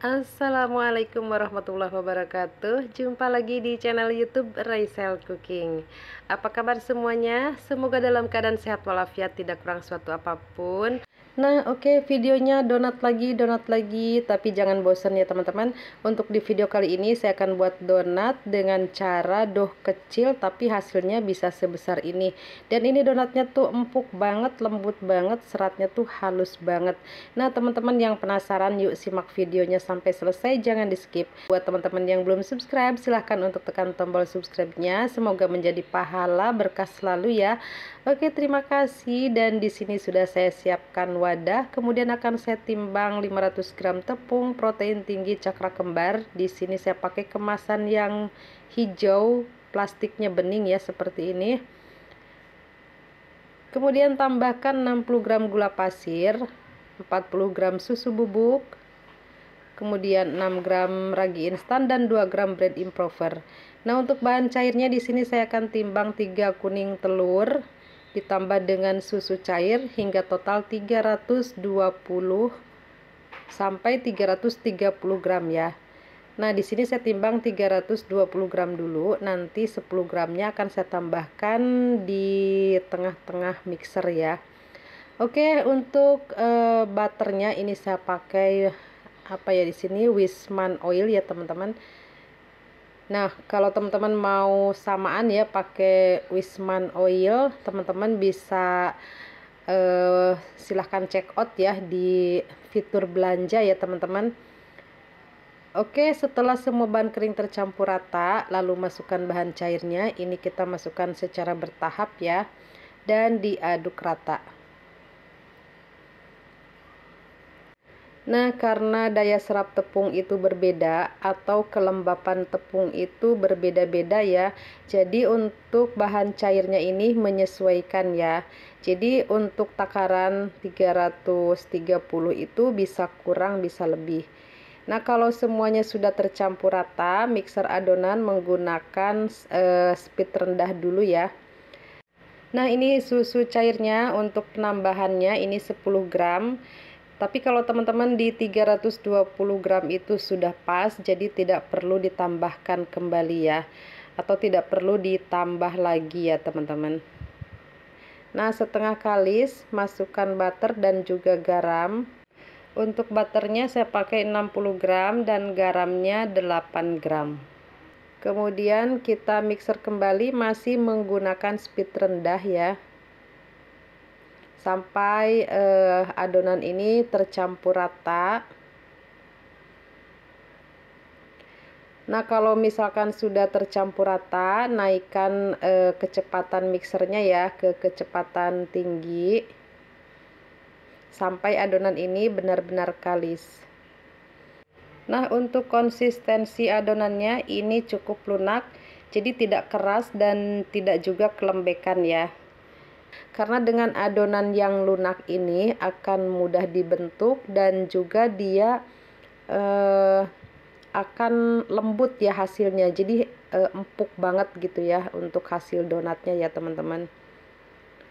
Assalamualaikum warahmatullahi wabarakatuh Jumpa lagi di channel youtube Raisel Cooking Apa kabar semuanya? Semoga dalam keadaan sehat walafiat tidak kurang suatu apapun Nah oke okay, videonya donat lagi donat lagi tapi jangan bosan ya teman-teman Untuk di video kali ini saya akan buat donat dengan cara doh kecil tapi hasilnya bisa sebesar ini Dan ini donatnya tuh empuk banget lembut banget seratnya tuh halus banget Nah teman-teman yang penasaran yuk simak videonya sampai selesai jangan di skip Buat teman-teman yang belum subscribe silahkan untuk tekan tombol subscribe-nya Semoga menjadi pahala berkas selalu ya Oke terima kasih dan di sini sudah saya siapkan wadah, kemudian akan saya timbang 500 gram tepung protein tinggi cakra kembar. Di sini saya pakai kemasan yang hijau, plastiknya bening ya seperti ini. Kemudian tambahkan 60 gram gula pasir, 40 gram susu bubuk, kemudian 6 gram ragi instan dan 2 gram bread improver. Nah, untuk bahan cairnya di sini saya akan timbang 3 kuning telur, ditambah dengan susu cair hingga total 320 sampai 330 gram ya. Nah, di sini saya timbang 320 gram dulu, nanti 10 gramnya akan saya tambahkan di tengah-tengah mixer ya. Oke, untuk e, butternya ini saya pakai apa ya di sini Wisman oil ya, teman-teman. Nah, kalau teman-teman mau samaan ya pakai Wisman Oil, teman-teman bisa eh, silahkan check out ya di fitur belanja ya teman-teman. Oke, setelah semua bahan kering tercampur rata, lalu masukkan bahan cairnya. Ini kita masukkan secara bertahap ya, dan diaduk rata. Nah, karena daya serap tepung itu berbeda atau kelembapan tepung itu berbeda-beda ya. Jadi untuk bahan cairnya ini menyesuaikan ya. Jadi untuk takaran 330 itu bisa kurang bisa lebih. Nah, kalau semuanya sudah tercampur rata, mixer adonan menggunakan eh, speed rendah dulu ya. Nah, ini susu cairnya untuk penambahannya ini 10 gram. Tapi kalau teman-teman di 320 gram itu sudah pas, jadi tidak perlu ditambahkan kembali ya. Atau tidak perlu ditambah lagi ya teman-teman. Nah setengah kalis masukkan butter dan juga garam. Untuk butternya saya pakai 60 gram dan garamnya 8 gram. Kemudian kita mixer kembali masih menggunakan speed rendah ya sampai eh, adonan ini tercampur rata. Nah, kalau misalkan sudah tercampur rata, naikkan eh, kecepatan mixernya ya ke kecepatan tinggi sampai adonan ini benar-benar kalis. Nah, untuk konsistensi adonannya ini cukup lunak, jadi tidak keras dan tidak juga kelembekan ya. Karena dengan adonan yang lunak ini akan mudah dibentuk dan juga dia eh, akan lembut ya hasilnya. Jadi eh, empuk banget gitu ya untuk hasil donatnya ya teman-teman.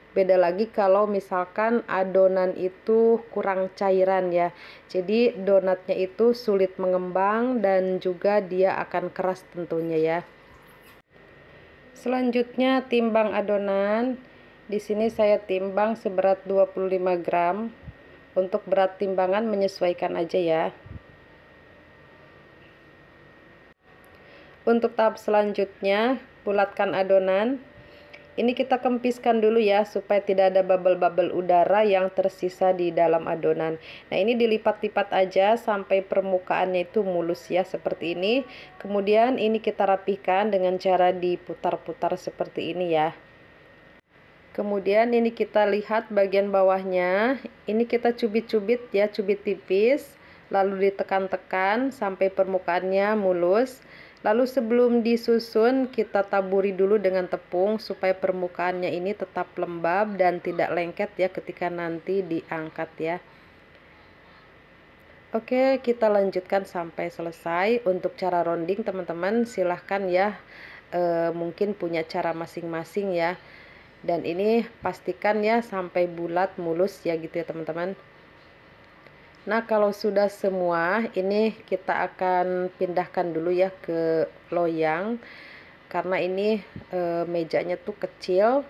Beda lagi kalau misalkan adonan itu kurang cairan ya. Jadi donatnya itu sulit mengembang dan juga dia akan keras tentunya ya. Selanjutnya timbang adonan. Di sini saya timbang seberat 25 gram. Untuk berat timbangan menyesuaikan aja ya. Untuk tahap selanjutnya, bulatkan adonan. Ini kita kempiskan dulu ya supaya tidak ada bubble-bubble udara yang tersisa di dalam adonan. Nah, ini dilipat-lipat aja sampai permukaannya itu mulus ya seperti ini. Kemudian ini kita rapihkan dengan cara diputar-putar seperti ini ya. Kemudian ini kita lihat bagian bawahnya. Ini kita cubit-cubit ya, cubit tipis, lalu ditekan-tekan sampai permukaannya mulus. Lalu sebelum disusun kita taburi dulu dengan tepung supaya permukaannya ini tetap lembab dan tidak lengket ya ketika nanti diangkat ya. Oke, kita lanjutkan sampai selesai. Untuk cara rounding teman-teman, silahkan ya. E, mungkin punya cara masing-masing ya dan ini pastikan ya sampai bulat mulus ya gitu ya teman-teman nah kalau sudah semua ini kita akan pindahkan dulu ya ke loyang karena ini e, mejanya tuh kecil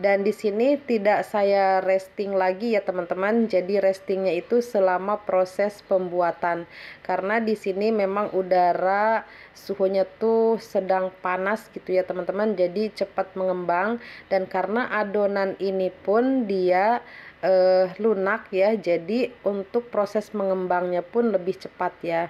dan di sini tidak saya resting lagi ya teman-teman jadi restingnya itu selama proses pembuatan karena di sini memang udara suhunya tuh sedang panas gitu ya teman-teman jadi cepat mengembang dan karena adonan ini pun dia eh, lunak ya jadi untuk proses mengembangnya pun lebih cepat ya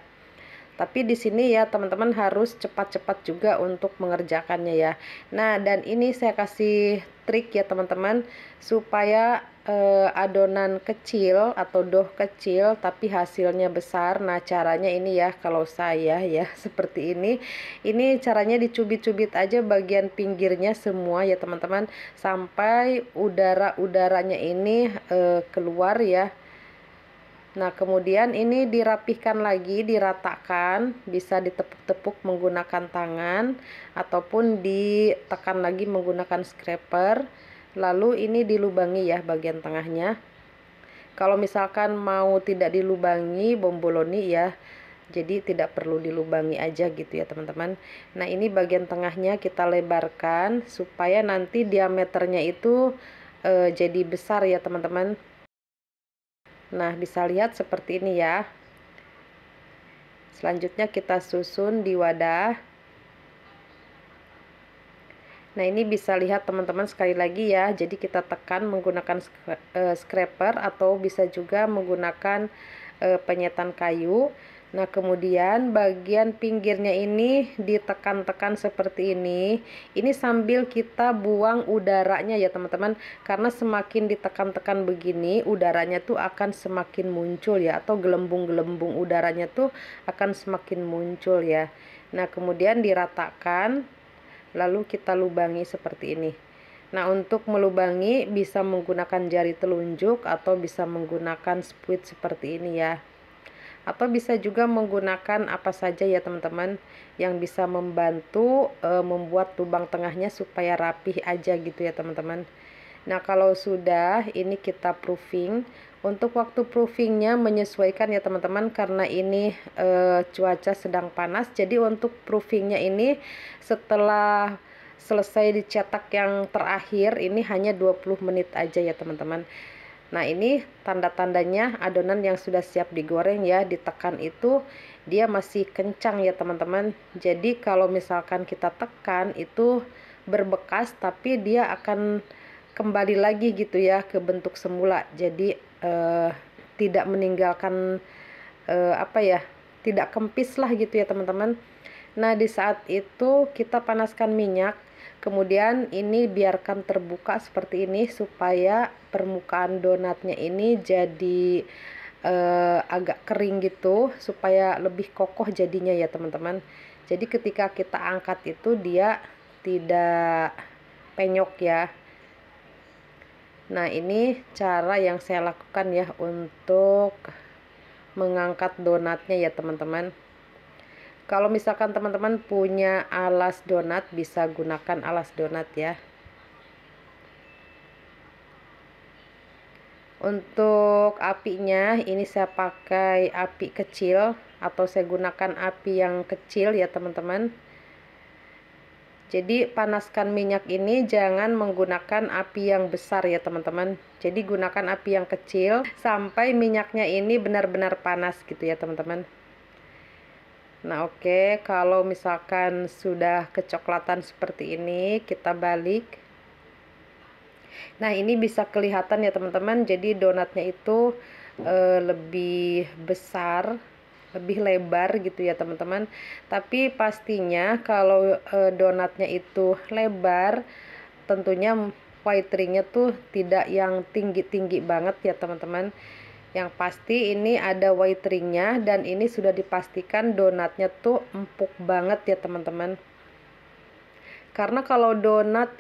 tapi di sini ya teman-teman harus cepat-cepat juga untuk mengerjakannya ya. Nah, dan ini saya kasih trik ya teman-teman supaya eh, adonan kecil atau doh kecil tapi hasilnya besar. Nah, caranya ini ya kalau saya ya seperti ini. Ini caranya dicubit-cubit aja bagian pinggirnya semua ya teman-teman sampai udara-udaranya ini eh, keluar ya Nah, kemudian ini dirapihkan lagi, diratakan, bisa ditepuk-tepuk menggunakan tangan ataupun ditekan lagi menggunakan scraper. Lalu ini dilubangi ya bagian tengahnya. Kalau misalkan mau tidak dilubangi bomboloni ya, jadi tidak perlu dilubangi aja gitu ya teman-teman. Nah, ini bagian tengahnya kita lebarkan supaya nanti diameternya itu e, jadi besar ya teman-teman Nah, bisa lihat seperti ini ya. Selanjutnya kita susun di wadah. Nah, ini bisa lihat teman-teman sekali lagi ya. Jadi kita tekan menggunakan eh, scraper atau bisa juga menggunakan eh, penyetan kayu. Nah, kemudian bagian pinggirnya ini ditekan-tekan seperti ini. Ini sambil kita buang udaranya ya, teman-teman. Karena semakin ditekan-tekan begini, udaranya tuh akan semakin muncul ya atau gelembung-gelembung udaranya tuh akan semakin muncul ya. Nah, kemudian diratakan lalu kita lubangi seperti ini. Nah, untuk melubangi bisa menggunakan jari telunjuk atau bisa menggunakan spuit seperti ini ya atau bisa juga menggunakan apa saja ya teman-teman yang bisa membantu e, membuat lubang tengahnya supaya rapih aja gitu ya teman-teman nah kalau sudah ini kita proofing untuk waktu proofingnya menyesuaikan ya teman-teman karena ini e, cuaca sedang panas jadi untuk proofingnya ini setelah selesai dicetak yang terakhir ini hanya 20 menit aja ya teman-teman Nah ini tanda-tandanya adonan yang sudah siap digoreng ya ditekan itu dia masih kencang ya teman-teman jadi kalau misalkan kita tekan itu berbekas tapi dia akan kembali lagi gitu ya ke bentuk semula jadi eh, tidak meninggalkan eh, apa ya tidak kempis lah gitu ya teman-teman Nah di saat itu kita panaskan minyak kemudian ini biarkan terbuka seperti ini supaya permukaan donatnya ini jadi eh, agak kering gitu supaya lebih kokoh jadinya ya teman-teman jadi ketika kita angkat itu dia tidak penyok ya nah ini cara yang saya lakukan ya untuk mengangkat donatnya ya teman-teman kalau misalkan teman-teman punya alas donat, bisa gunakan alas donat ya. Untuk apinya ini saya pakai api kecil atau saya gunakan api yang kecil ya teman-teman. Jadi panaskan minyak ini jangan menggunakan api yang besar ya teman-teman. Jadi gunakan api yang kecil sampai minyaknya ini benar-benar panas gitu ya teman-teman. Nah oke okay. kalau misalkan sudah kecoklatan seperti ini kita balik Nah ini bisa kelihatan ya teman-teman jadi donatnya itu e, lebih besar lebih lebar gitu ya teman-teman tapi pastinya kalau e, donatnya itu lebar tentunya white ringnya tuh tidak yang tinggi-tinggi banget ya teman-teman yang pasti ini ada white ringnya dan ini sudah dipastikan donatnya tuh empuk banget ya teman-teman. Karena kalau donat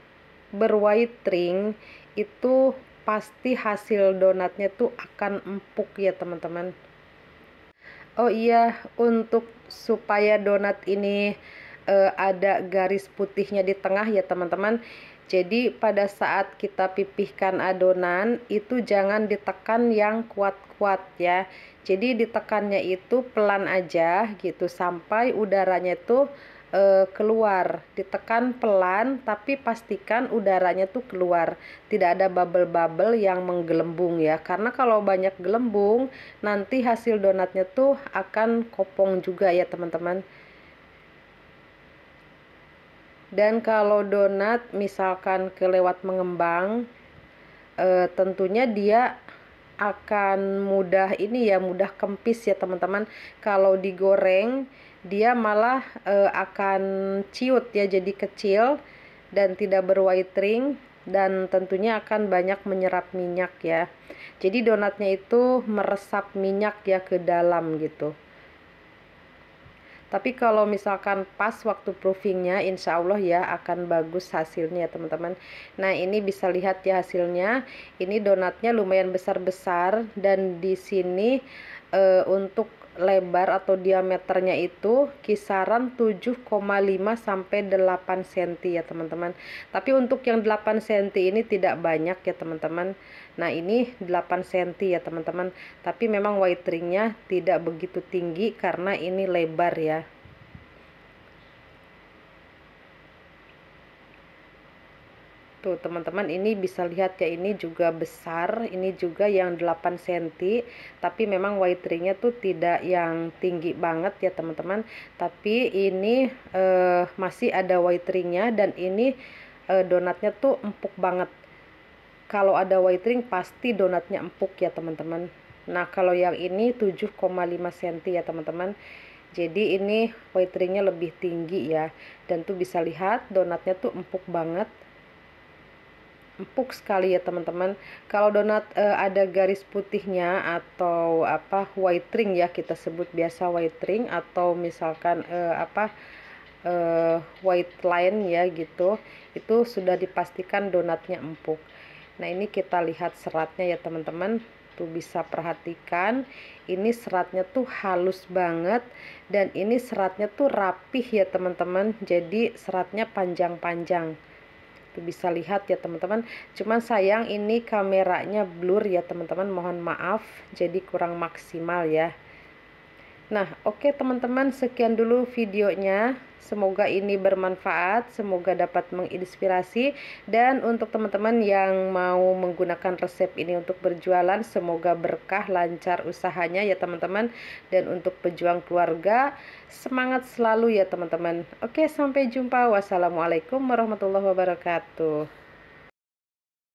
berwhite ring itu pasti hasil donatnya tuh akan empuk ya teman-teman. Oh iya, untuk supaya donat ini e, ada garis putihnya di tengah ya teman-teman, jadi pada saat kita pipihkan adonan itu jangan ditekan yang kuat-kuat ya. Jadi ditekannya itu pelan aja gitu sampai udaranya itu e, keluar. Ditekan pelan tapi pastikan udaranya tuh keluar. Tidak ada bubble-bubble yang menggelembung ya. Karena kalau banyak gelembung nanti hasil donatnya tuh akan kopong juga ya teman-teman. Dan kalau donat misalkan kelewat mengembang, e, tentunya dia akan mudah ini ya mudah kempis ya teman-teman. Kalau digoreng dia malah e, akan ciut ya jadi kecil dan tidak berwhitering dan tentunya akan banyak menyerap minyak ya. Jadi donatnya itu meresap minyak ya ke dalam gitu. Tapi kalau misalkan pas waktu proofingnya, insya Allah ya akan bagus hasilnya teman-teman. Nah ini bisa lihat ya hasilnya. Ini donatnya lumayan besar-besar dan di sini e, untuk lebar atau diameternya itu kisaran 7,5 sampai 8 cm ya teman-teman tapi untuk yang 8 cm ini tidak banyak ya teman-teman nah ini 8 cm ya teman-teman tapi memang white ringnya tidak begitu tinggi karena ini lebar ya Tuh teman-teman ini bisa lihat ya ini juga besar, ini juga yang 8 cm, tapi memang white ringnya tuh tidak yang tinggi banget ya teman-teman. Tapi ini eh, masih ada white ringnya dan ini eh, donatnya tuh empuk banget. Kalau ada white ring pasti donatnya empuk ya teman-teman. Nah kalau yang ini 7,5 cm ya teman-teman jadi ini white ringnya lebih tinggi ya dan tuh bisa lihat donatnya tuh empuk banget empuk sekali ya teman-teman kalau donat e, ada garis putihnya atau apa white ring ya kita sebut biasa white ring atau misalkan e, apa e, white line ya gitu itu sudah dipastikan donatnya empuk nah ini kita lihat seratnya ya teman-teman tuh bisa perhatikan ini seratnya tuh halus banget dan ini seratnya tuh rapih ya teman-teman jadi seratnya panjang-panjang bisa lihat ya teman-teman cuman sayang ini kameranya blur ya teman-teman mohon maaf jadi kurang maksimal ya Nah, oke okay, teman-teman, sekian dulu videonya. Semoga ini bermanfaat, semoga dapat menginspirasi dan untuk teman-teman yang mau menggunakan resep ini untuk berjualan, semoga berkah, lancar usahanya ya teman-teman dan untuk pejuang keluarga, semangat selalu ya teman-teman. Oke, sampai jumpa. Wassalamualaikum warahmatullahi wabarakatuh.